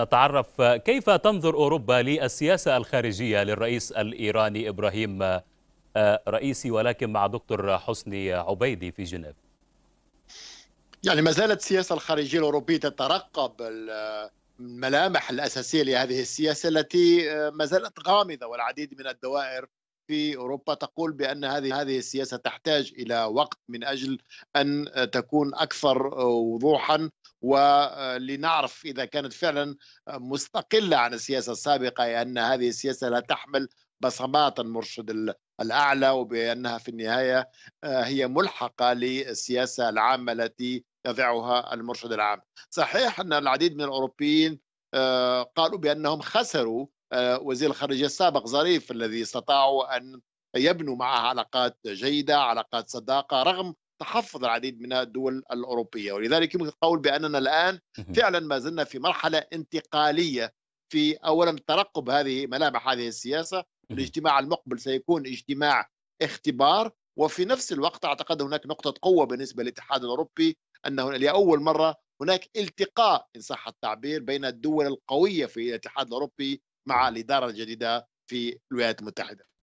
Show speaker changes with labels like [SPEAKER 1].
[SPEAKER 1] نتعرف كيف تنظر أوروبا للسياسة الخارجية للرئيس الإيراني إبراهيم آه، رئيسي ولكن مع دكتور حسني عبيدي في جنيف
[SPEAKER 2] يعني ما زالت السياسة الخارجية الأوروبية تترقب الملامح الأساسية لهذه السياسة التي آه، ما زالت غامضة والعديد من الدوائر في اوروبا تقول بان هذه هذه السياسه تحتاج الى وقت من اجل ان تكون اكثر آه، وضوحا ولنعرف إذا كانت فعلا مستقلة عن السياسة السابقة أن هذه السياسة لا تحمل بصمات المرشد الأعلى وبأنها في النهاية آه، هي ملحقة للسياسة العامة التي يضعها المرشد العام صحيح أن العديد من الأوروبيين آه، قالوا بأنهم خسروا آه، وزير الخارجية السابق ظريف الذي استطاعوا أن يبنوا معه علاقات جيدة علاقات صداقة رغم تحفظ العديد من الدول الأوروبية ولذلك يمكن القول بأننا الآن فعلا ما زلنا في مرحلة انتقالية في أولا ترقب هذه ملامح هذه السياسة الاجتماع المقبل سيكون اجتماع اختبار وفي نفس الوقت أعتقد هناك نقطة قوة بالنسبة للاتحاد الأوروبي أنه لأول مرة هناك التقاء إن صح التعبير بين الدول القوية في الاتحاد الأوروبي مع الإدارة الجديدة في الولايات المتحدة